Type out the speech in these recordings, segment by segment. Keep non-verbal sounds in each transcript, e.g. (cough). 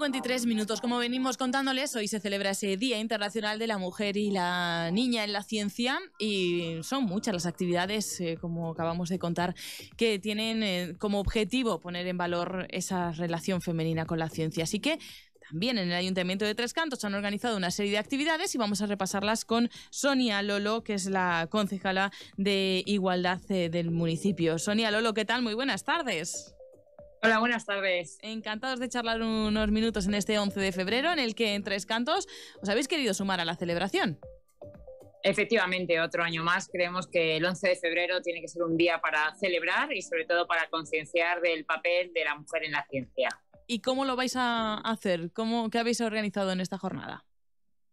53 minutos. Como venimos contándoles, hoy se celebra ese Día Internacional de la Mujer y la Niña en la Ciencia y son muchas las actividades, eh, como acabamos de contar, que tienen eh, como objetivo poner en valor esa relación femenina con la ciencia. Así que también en el Ayuntamiento de Tres Cantos han organizado una serie de actividades y vamos a repasarlas con Sonia Lolo, que es la concejala de Igualdad eh, del municipio. Sonia Lolo, ¿qué tal? Muy buenas tardes. Hola, buenas tardes. Encantados de charlar unos minutos en este 11 de febrero, en el que en Tres Cantos os habéis querido sumar a la celebración. Efectivamente, otro año más. Creemos que el 11 de febrero tiene que ser un día para celebrar y sobre todo para concienciar del papel de la mujer en la ciencia. ¿Y cómo lo vais a hacer? ¿Cómo, ¿Qué habéis organizado en esta jornada?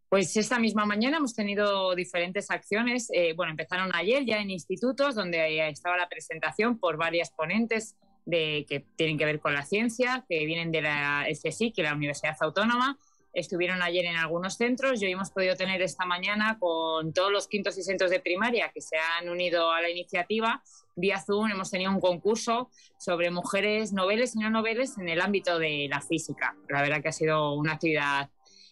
Pues esta misma mañana hemos tenido diferentes acciones. Eh, bueno, empezaron ayer ya en institutos, donde estaba la presentación por varias ponentes que tienen que ver con la ciencia, que vienen de la FSI, que la Universidad Autónoma. Estuvieron ayer en algunos centros y hoy hemos podido tener esta mañana con todos los quintos y centros de primaria que se han unido a la iniciativa. Vía Zoom hemos tenido un concurso sobre mujeres noveles y no noveles en el ámbito de la física. La verdad que ha sido una actividad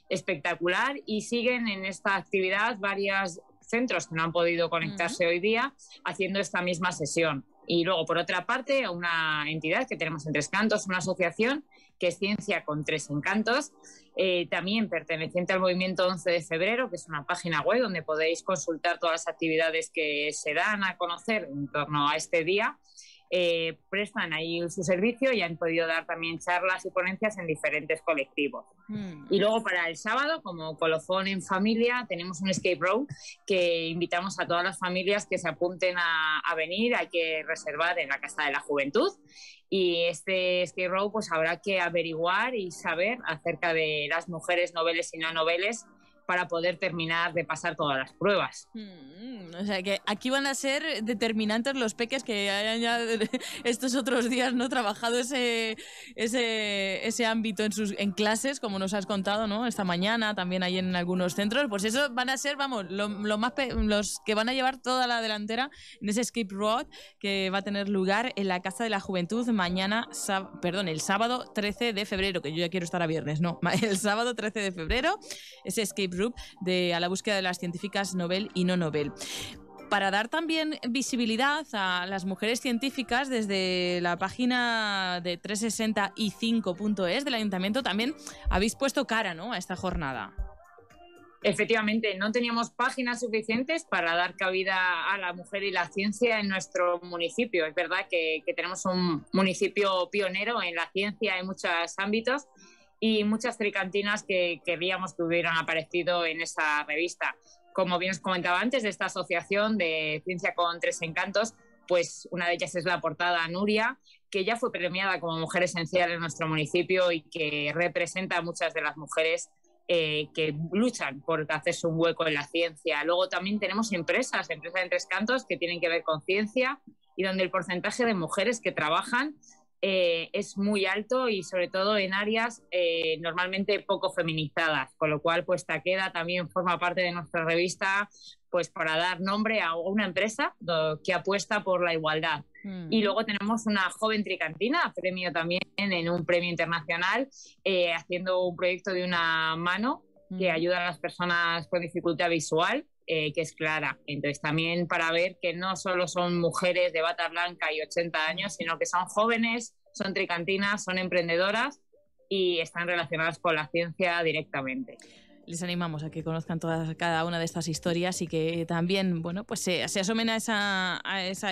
espectacular y siguen en esta actividad varios centros que no han podido conectarse hoy día haciendo esta misma sesión. Y luego, por otra parte, una entidad que tenemos en Tres Cantos, una asociación que es Ciencia con Tres Encantos, eh, también perteneciente al movimiento 11 de febrero, que es una página web donde podéis consultar todas las actividades que se dan a conocer en torno a este día eh, prestan ahí su servicio y han podido dar también charlas y ponencias en diferentes colectivos. Hmm. Y luego para el sábado, como colofón en familia, tenemos un escape room que invitamos a todas las familias que se apunten a, a venir. Hay que reservar en la Casa de la Juventud. Y este escape room pues habrá que averiguar y saber acerca de las mujeres noveles y no noveles para poder terminar de pasar todas las pruebas. Mm, o sea que aquí van a ser determinantes los peques que hayan ya estos otros días no trabajado ese, ese, ámbito en, sus, en clases, como nos has contado, ¿no? Esta mañana también hay en algunos centros. Pues eso van a ser, vamos, lo, más los que van a llevar toda la delantera en ese escape road que va a tener lugar en la Casa de la Juventud mañana, perdón, el sábado 13 de febrero, que yo ya quiero estar a viernes, no, (laughs) el sábado 13 de febrero, ese escape de, a la búsqueda de las científicas Nobel y no Nobel para dar también visibilidad a las mujeres científicas desde la página de 365.es del ayuntamiento también habéis puesto cara ¿no? a esta jornada. Efectivamente, no teníamos páginas suficientes para dar cabida a la mujer y la ciencia en nuestro municipio. Es verdad que tenemos un municipio pionero en la ciencia en muchos ámbitos, y muchas tricantinas que queríamos que hubieran aparecido en esa revista. Como bien os comentaba antes, de esta asociación de Ciencia con Tres Encantos, pues una de ellas es la portada Nuria, que ya fue premiada como mujer esencial en nuestro municipio y que representa a muchas de las mujeres eh, que luchan por hacerse un hueco en la ciencia. Luego también tenemos empresas, empresas en Tres Cantos, que tienen que ver con ciencia y donde el porcentaje de mujeres que trabajan eh, es muy alto y sobre todo en áreas eh, normalmente poco feminizadas, con lo cual pues Taqueda también forma parte de nuestra revista pues para dar nombre a una empresa que apuesta por la igualdad. Mm. Y luego tenemos una joven tricantina, premio también en un premio internacional, eh, haciendo un proyecto de una mano que ayuda a las personas con dificultad visual, eh, que es clara. Entonces, también para ver que no solo son mujeres de bata blanca y 80 años, sino que son jóvenes, son tricantinas, son emprendedoras y están relacionadas con la ciencia directamente les animamos a que conozcan todas, cada una de estas historias y que también bueno, pues se, asomen a esa,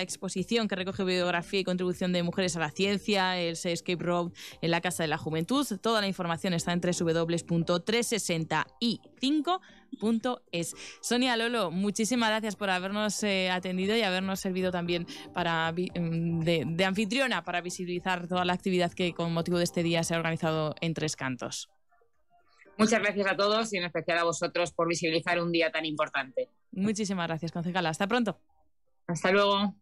exposición que recoge biografía y contribución de mujeres a la ciencia, el Escape Road en la Casa de la Juventud. Toda la información está en www.360i5.es. Sonia Lolo, muchísimas gracias por habernos eh, atendido y habernos servido también para, mm, de anfitriona para visibilizar toda la actividad que con motivo de este día se ha organizado en Tres Cantos. Muchas gracias a todos y en especial a vosotros por visibilizar un día tan importante. Muchísimas gracias, concejala. Hasta pronto. Hasta luego.